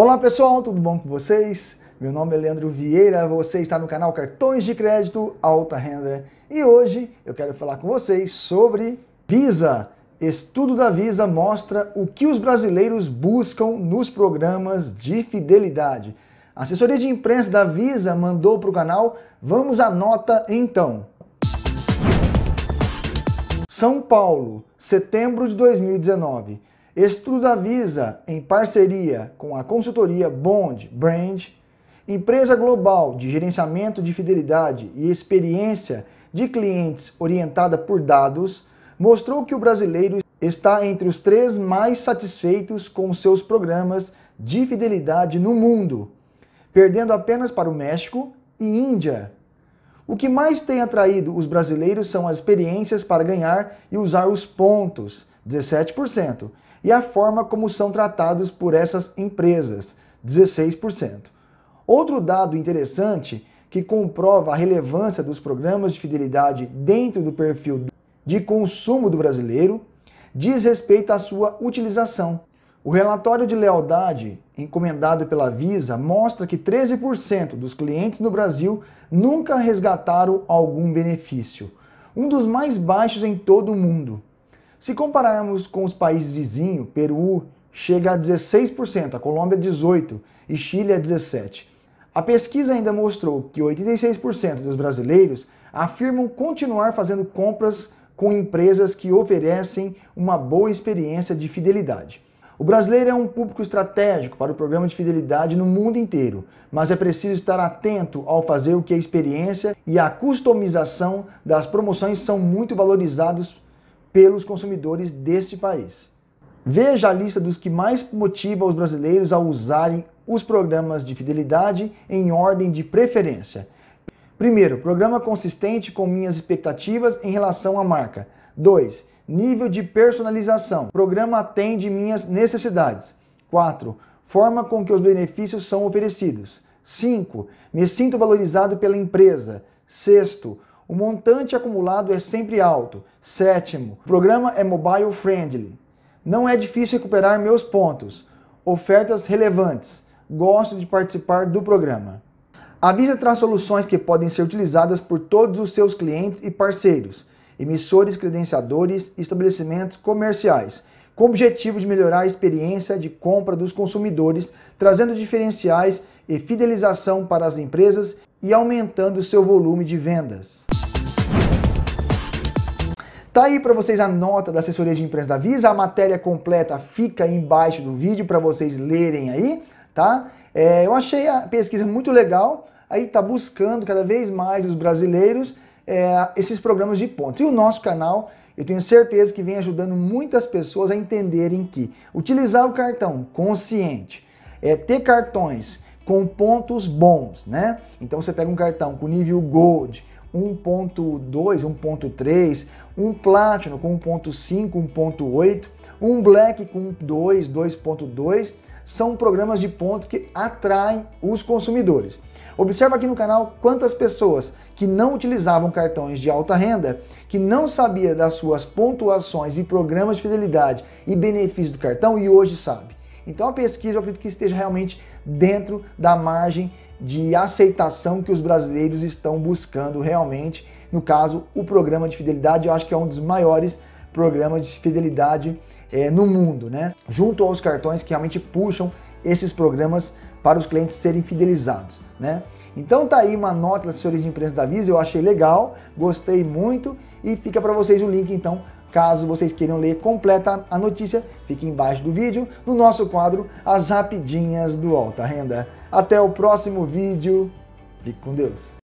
Olá pessoal, tudo bom com vocês? Meu nome é Leandro Vieira, você está no canal Cartões de Crédito Alta Renda e hoje eu quero falar com vocês sobre Visa. Estudo da Visa mostra o que os brasileiros buscam nos programas de fidelidade. A assessoria de imprensa da Visa mandou para o canal, vamos à nota então. São Paulo, setembro de 2019. Estudo Avisa, em parceria com a consultoria Bond Brand, empresa global de gerenciamento de fidelidade e experiência de clientes orientada por dados, mostrou que o brasileiro está entre os três mais satisfeitos com seus programas de fidelidade no mundo, perdendo apenas para o México e Índia. O que mais tem atraído os brasileiros são as experiências para ganhar e usar os pontos 17%, e a forma como são tratados por essas empresas, 16%. Outro dado interessante que comprova a relevância dos programas de fidelidade dentro do perfil de consumo do brasileiro diz respeito à sua utilização. O relatório de lealdade encomendado pela Visa mostra que 13% dos clientes no Brasil nunca resgataram algum benefício, um dos mais baixos em todo o mundo. Se compararmos com os países vizinhos, Peru chega a 16%, a Colômbia 18% é e Chile a é 17%. A pesquisa ainda mostrou que 86% dos brasileiros afirmam continuar fazendo compras com empresas que oferecem uma boa experiência de fidelidade. O brasileiro é um público estratégico para o programa de fidelidade no mundo inteiro, mas é preciso estar atento ao fazer o que a experiência e a customização das promoções são muito valorizados pelos consumidores deste país. Veja a lista dos que mais motiva os brasileiros a usarem os programas de fidelidade em ordem de preferência. Primeiro, programa consistente com minhas expectativas em relação à marca. 2. Nível de personalização. Programa atende minhas necessidades. 4. Forma com que os benefícios são oferecidos. 5. Me sinto valorizado pela empresa. Sexto, o montante acumulado é sempre alto. Sétimo, o programa é mobile friendly. Não é difícil recuperar meus pontos. Ofertas relevantes. Gosto de participar do programa. A Visa traz soluções que podem ser utilizadas por todos os seus clientes e parceiros, emissores, credenciadores e estabelecimentos comerciais, com o objetivo de melhorar a experiência de compra dos consumidores, trazendo diferenciais e fidelização para as empresas e aumentando o seu volume de vendas. Tá aí para vocês a nota da assessoria de imprensa da Visa, a matéria completa fica aí embaixo do vídeo para vocês lerem aí, tá? É, eu achei a pesquisa muito legal, aí tá buscando cada vez mais os brasileiros é, esses programas de pontos. E o nosso canal, eu tenho certeza que vem ajudando muitas pessoas a entenderem que utilizar o cartão consciente, é, ter cartões com pontos bons, né? Então você pega um cartão com nível Gold, 1.2, 1.3, um Platinum com 1.5, 1.8, um Black com 2, 2.2, são programas de pontos que atraem os consumidores. Observa aqui no canal quantas pessoas que não utilizavam cartões de alta renda, que não sabia das suas pontuações e programas de fidelidade e benefícios do cartão e hoje sabe. Então a pesquisa eu acredito que esteja realmente dentro da margem de aceitação que os brasileiros estão buscando realmente. No caso, o programa de fidelidade, eu acho que é um dos maiores programas de fidelidade é, no mundo, né? Junto aos cartões que realmente puxam esses programas para os clientes serem fidelizados, né? Então tá aí uma nota da assessoria de imprensa da Visa, eu achei legal, gostei muito e fica para vocês o link então Caso vocês queiram ler completa a notícia, fique embaixo do vídeo, no nosso quadro As Rapidinhas do Alta Renda. Até o próximo vídeo, fique com Deus!